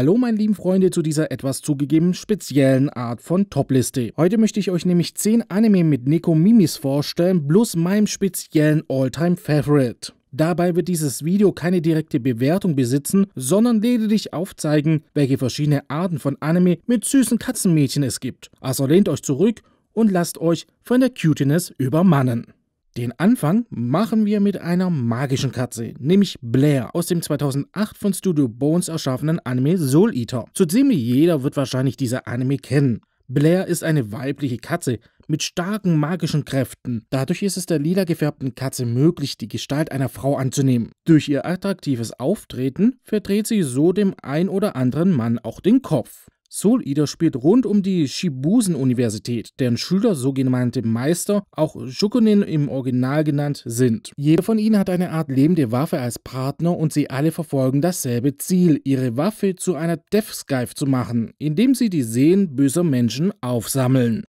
Hallo, meine lieben Freunde, zu dieser etwas zugegeben speziellen Art von Topliste. Heute möchte ich euch nämlich 10 Anime mit Neko Mimis vorstellen, plus meinem speziellen Alltime Favorite. Dabei wird dieses Video keine direkte Bewertung besitzen, sondern lediglich aufzeigen, welche verschiedene Arten von Anime mit süßen Katzenmädchen es gibt. Also lehnt euch zurück und lasst euch von der Cutiness übermannen. Den Anfang machen wir mit einer magischen Katze, nämlich Blair aus dem 2008 von Studio Bones erschaffenen Anime Soul Eater. So ziemlich jeder wird wahrscheinlich diese Anime kennen. Blair ist eine weibliche Katze mit starken magischen Kräften. Dadurch ist es der lila gefärbten Katze möglich, die Gestalt einer Frau anzunehmen. Durch ihr attraktives Auftreten verdreht sie so dem ein oder anderen Mann auch den Kopf. Soul Eater spielt rund um die Shibusen-Universität, deren Schüler sogenannte Meister, auch Shukunin im Original genannt, sind. Jeder von ihnen hat eine Art lebende Waffe als Partner und sie alle verfolgen dasselbe Ziel, ihre Waffe zu einer Death Skype zu machen, indem sie die Seen böser Menschen aufsammeln.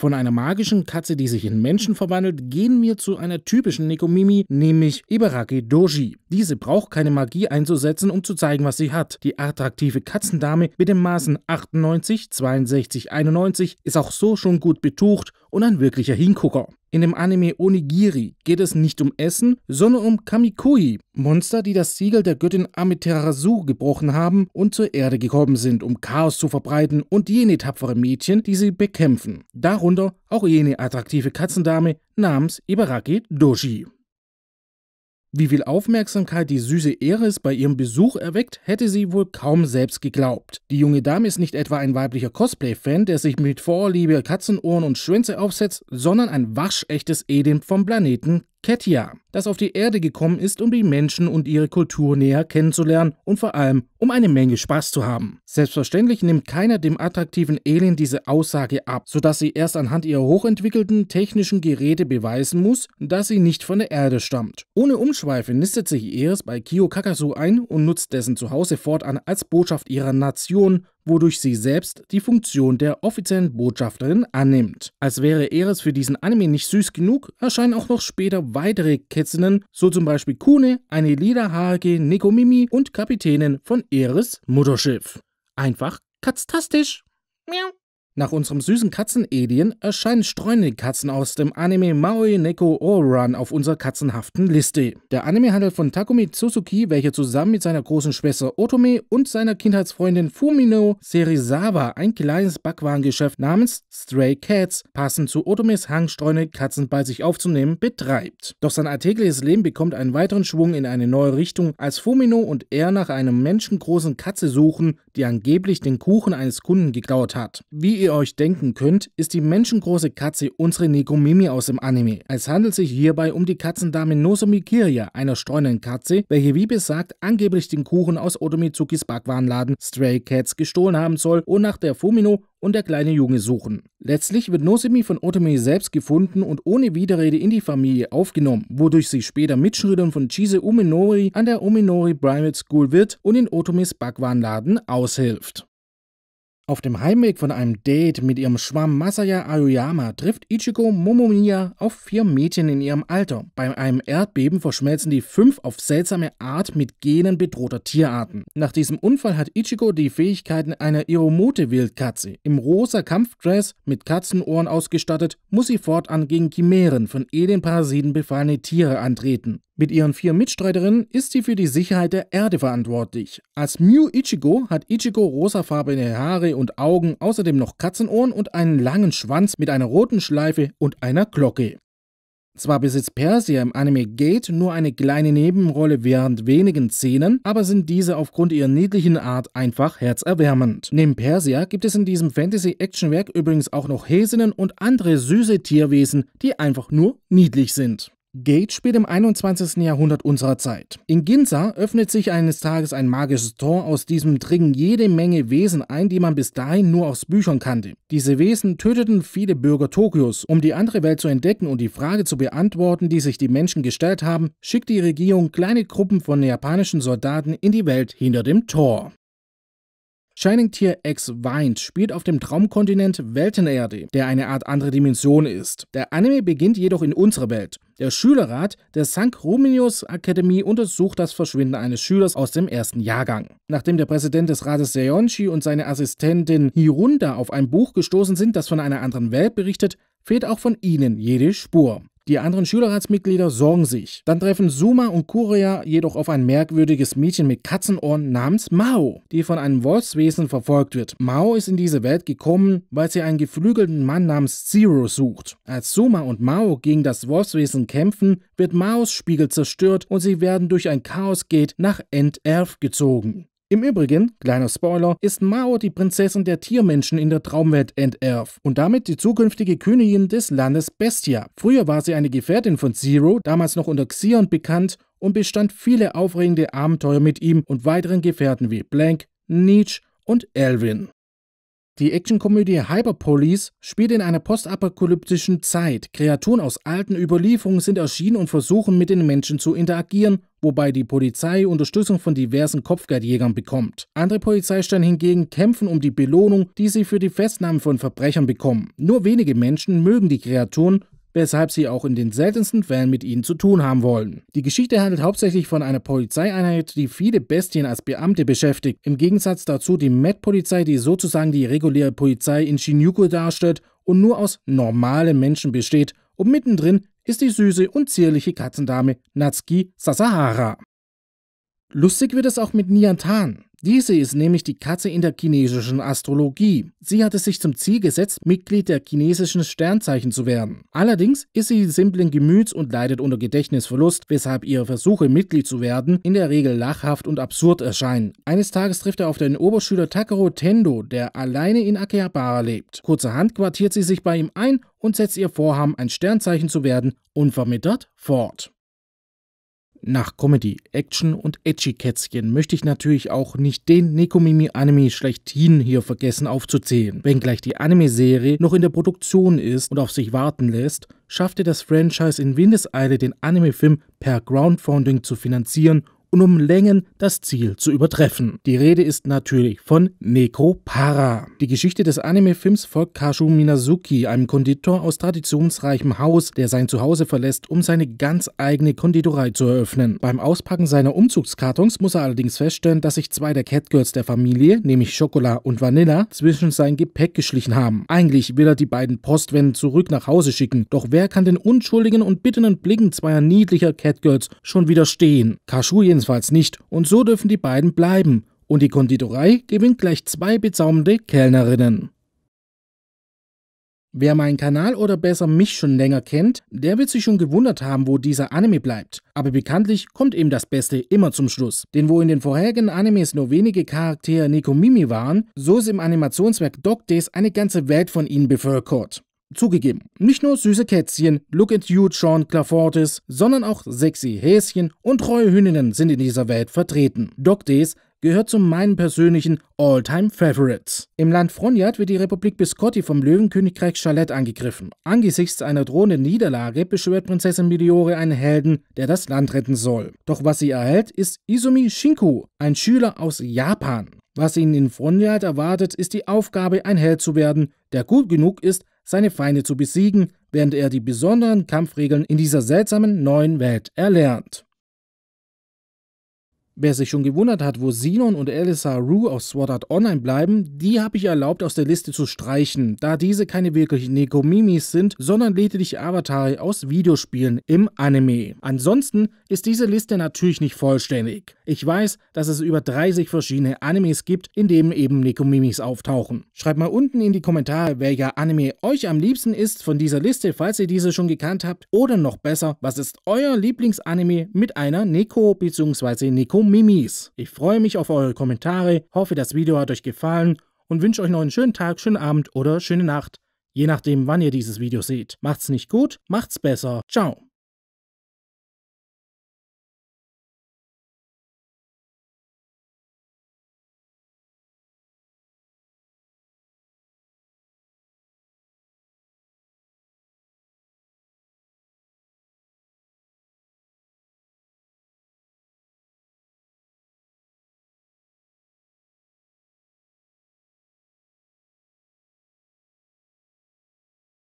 Von einer magischen Katze, die sich in Menschen verwandelt, gehen wir zu einer typischen Nekomimi, nämlich Ibaraki Doji. Diese braucht keine Magie einzusetzen, um zu zeigen, was sie hat. Die attraktive Katzendame mit den Maßen 98, 62, 91 ist auch so schon gut betucht und ein wirklicher Hingucker. In dem Anime Onigiri geht es nicht um Essen, sondern um Kamikui, Monster, die das Siegel der Göttin Amaterasu gebrochen haben und zur Erde gekommen sind, um Chaos zu verbreiten und jene tapfere Mädchen, die sie bekämpfen. Darunter auch jene attraktive Katzendame namens Ibaraki Doji. Wie viel Aufmerksamkeit die süße Eris bei ihrem Besuch erweckt, hätte sie wohl kaum selbst geglaubt. Die junge Dame ist nicht etwa ein weiblicher Cosplay-Fan, der sich mit Vorliebe Katzenohren und Schwänze aufsetzt, sondern ein waschechtes Edem vom Planeten Ketia das auf die Erde gekommen ist, um die Menschen und ihre Kultur näher kennenzulernen und vor allem, um eine Menge Spaß zu haben. Selbstverständlich nimmt keiner dem attraktiven Alien diese Aussage ab, sodass sie erst anhand ihrer hochentwickelten technischen Geräte beweisen muss, dass sie nicht von der Erde stammt. Ohne Umschweife nistet sich Eris bei Kyo Kakasu ein und nutzt dessen Zuhause fortan als Botschaft ihrer Nation, wodurch sie selbst die Funktion der offiziellen Botschafterin annimmt. Als wäre Eris für diesen Anime nicht süß genug, erscheinen auch noch später weitere Kämpfe Katzenen, so zum Beispiel Kune, eine Hage, Nekomimi und Kapitänin von Eres Mutterschiff. Einfach katztastisch. Miau. Nach unserem süßen Katzen-Edien erscheinen streunende Katzen aus dem Anime Maui Neko O-Run auf unserer katzenhaften Liste. Der Anime handelt von Takumi Suzuki, welcher zusammen mit seiner großen Schwester Otome und seiner Kindheitsfreundin Fumino Serizawa ein kleines Backwarengeschäft namens Stray Cats, passend zu Otomes Hang, streunende Katzen bei sich aufzunehmen, betreibt. Doch sein alltägliches Leben bekommt einen weiteren Schwung in eine neue Richtung, als Fumino und er nach einem menschengroßen Katze suchen, die angeblich den Kuchen eines Kunden geklaut hat. Wie ihr ihr euch denken könnt, ist die menschengroße Katze unsere Nekomimi aus dem Anime. Es handelt sich hierbei um die Katzendame Nosomi Kiria, einer streunenden Katze, welche wie besagt angeblich den Kuchen aus Otomizukis Backwarenladen Stray Cats gestohlen haben soll und nach der Fumino und der kleine Junge suchen. Letztlich wird Nosomi von Otome selbst gefunden und ohne Widerrede in die Familie aufgenommen, wodurch sie später Mitschülern von Chise Uminori an der Uminori Primate School wird und in Otomes Backwarenladen aushilft. Auf dem Heimweg von einem Date mit ihrem Schwamm Masaya Aoyama trifft Ichigo Momomiya auf vier Mädchen in ihrem Alter. Bei einem Erdbeben verschmelzen die fünf auf seltsame Art mit Genen bedrohter Tierarten. Nach diesem Unfall hat Ichigo die Fähigkeiten einer Iromote-Wildkatze. Im rosa Kampfdress mit Katzenohren ausgestattet, muss sie fortan gegen Chimären von Elenparasiten befallene Tiere antreten. Mit ihren vier Mitstreiterinnen ist sie für die Sicherheit der Erde verantwortlich. Als Mew Ichigo hat Ichigo rosafarbene Haare und Augen, außerdem noch Katzenohren und einen langen Schwanz mit einer roten Schleife und einer Glocke. Zwar besitzt Persia im Anime Gate nur eine kleine Nebenrolle während wenigen Szenen, aber sind diese aufgrund ihrer niedlichen Art einfach herzerwärmend. Neben Persia gibt es in diesem Fantasy-Action-Werk übrigens auch noch Häsinnen und andere süße Tierwesen, die einfach nur niedlich sind. Gate spielt im 21. Jahrhundert unserer Zeit. In Ginza öffnet sich eines Tages ein magisches Tor, aus diesem dringen jede Menge Wesen ein, die man bis dahin nur aus Büchern kannte. Diese Wesen töteten viele Bürger Tokios. Um die andere Welt zu entdecken und die Frage zu beantworten, die sich die Menschen gestellt haben, schickt die Regierung kleine Gruppen von japanischen Soldaten in die Welt hinter dem Tor. Shining Tier X Wind spielt auf dem Traumkontinent Weltenerde, der eine Art andere Dimension ist. Der Anime beginnt jedoch in unserer Welt. Der Schülerrat der St. Rominius Akademie untersucht das Verschwinden eines Schülers aus dem ersten Jahrgang. Nachdem der Präsident des Rates Seonchi und seine Assistentin Hirunda auf ein Buch gestoßen sind, das von einer anderen Welt berichtet, fehlt auch von ihnen jede Spur. Die anderen Schülerratsmitglieder sorgen sich. Dann treffen Suma und Kuria jedoch auf ein merkwürdiges Mädchen mit Katzenohren namens Mao, die von einem Wolfswesen verfolgt wird. Mao ist in diese Welt gekommen, weil sie einen geflügelten Mann namens Zero sucht. Als Suma und Mao gegen das Wolfswesen kämpfen, wird Maos Spiegel zerstört und sie werden durch ein Chaosgate nach End-Earth gezogen. Im Übrigen, kleiner Spoiler, ist Mao die Prinzessin der Tiermenschen in der Traumwelt enterft und damit die zukünftige Königin des Landes Bestia. Früher war sie eine Gefährtin von Zero, damals noch unter Xion bekannt und bestand viele aufregende Abenteuer mit ihm und weiteren Gefährten wie Blank, Nietzsche und Elvin. Die Actionkomödie Hyperpolice spielt in einer postapokalyptischen Zeit. Kreaturen aus alten Überlieferungen sind erschienen und versuchen mit den Menschen zu interagieren wobei die Polizei Unterstützung von diversen Kopfgeldjägern bekommt. Andere Polizeistellen hingegen kämpfen um die Belohnung, die sie für die Festnahmen von Verbrechern bekommen. Nur wenige Menschen mögen die Kreaturen weshalb sie auch in den seltensten Fällen mit ihnen zu tun haben wollen. Die Geschichte handelt hauptsächlich von einer Polizeieinheit, die viele Bestien als Beamte beschäftigt. Im Gegensatz dazu die Met-Polizei, die sozusagen die reguläre Polizei in Shinjuku darstellt und nur aus normalen Menschen besteht und mittendrin ist die süße und zierliche Katzendame Natsuki Sasahara. Lustig wird es auch mit Niantan. Diese ist nämlich die Katze in der chinesischen Astrologie. Sie hat es sich zum Ziel gesetzt, Mitglied der chinesischen Sternzeichen zu werden. Allerdings ist sie simplen Gemüts und leidet unter Gedächtnisverlust, weshalb ihre Versuche, Mitglied zu werden, in der Regel lachhaft und absurd erscheinen. Eines Tages trifft er auf den Oberschüler Takaro Tendo, der alleine in Akihabara lebt. Kurzerhand quartiert sie sich bei ihm ein und setzt ihr Vorhaben, ein Sternzeichen zu werden, unvermittert fort. Nach Comedy, Action und Edgy-Kätzchen möchte ich natürlich auch nicht den Nekomimi-Anime schlechthin hier vergessen aufzuzählen. Wenngleich die Anime-Serie noch in der Produktion ist und auf sich warten lässt, schaffte das Franchise in Windeseile den Anime-Film per Groundfunding zu finanzieren und um Längen das Ziel zu übertreffen. Die Rede ist natürlich von Neko Para. Die Geschichte des Anime-Films folgt Kashu Minazuki, einem Konditor aus traditionsreichem Haus, der sein Zuhause verlässt, um seine ganz eigene Konditorei zu eröffnen. Beim Auspacken seiner Umzugskartons muss er allerdings feststellen, dass sich zwei der Catgirls der Familie, nämlich Schokola und Vanilla, zwischen sein Gepäck geschlichen haben. Eigentlich will er die beiden Postwände zurück nach Hause schicken, doch wer kann den unschuldigen und bittenden Blicken zweier niedlicher Catgirls schon widerstehen? Kashu jedenfalls nicht und so dürfen die beiden bleiben und die Konditorei gewinnt gleich zwei bezaubernde Kellnerinnen. Wer meinen Kanal oder besser mich schon länger kennt, der wird sich schon gewundert haben, wo dieser Anime bleibt. Aber bekanntlich kommt eben das Beste immer zum Schluss. Denn wo in den vorherigen Animes nur wenige Charaktere Nekomimi waren, so ist im Animationswerk Dog Days eine ganze Welt von ihnen bevölkert. Zugegeben, nicht nur süße Kätzchen, Look at You, Sean Clafortis, sondern auch sexy Häschen und treue Hündinnen sind in dieser Welt vertreten. Dog Days gehört zu meinen persönlichen All-Time-Favorites. Im Land Fronjat wird die Republik Biscotti vom Löwenkönigreich Charlotte angegriffen. Angesichts einer drohenden Niederlage beschwört Prinzessin Miliore einen Helden, der das Land retten soll. Doch was sie erhält, ist Izumi Shinku, ein Schüler aus Japan. Was ihn in Fronjat erwartet, ist die Aufgabe, ein Held zu werden, der gut genug ist, seine Feinde zu besiegen, während er die besonderen Kampfregeln in dieser seltsamen neuen Welt erlernt. Wer sich schon gewundert hat, wo Sinon und Elisa Rue auf Sword Art Online bleiben, die habe ich erlaubt aus der Liste zu streichen, da diese keine wirklichen Nekomimis sind, sondern lediglich Avatare aus Videospielen im Anime. Ansonsten ist diese Liste natürlich nicht vollständig. Ich weiß, dass es über 30 verschiedene Animes gibt, in denen eben Nekomimis auftauchen. Schreibt mal unten in die Kommentare, welcher Anime euch am liebsten ist von dieser Liste, falls ihr diese schon gekannt habt, oder noch besser, was ist euer Lieblingsanime mit einer Neko bzw. Nekomi Mimis. Ich freue mich auf eure Kommentare, hoffe, das Video hat euch gefallen und wünsche euch noch einen schönen Tag, schönen Abend oder schöne Nacht, je nachdem, wann ihr dieses Video seht. Macht's nicht gut, macht's besser. Ciao.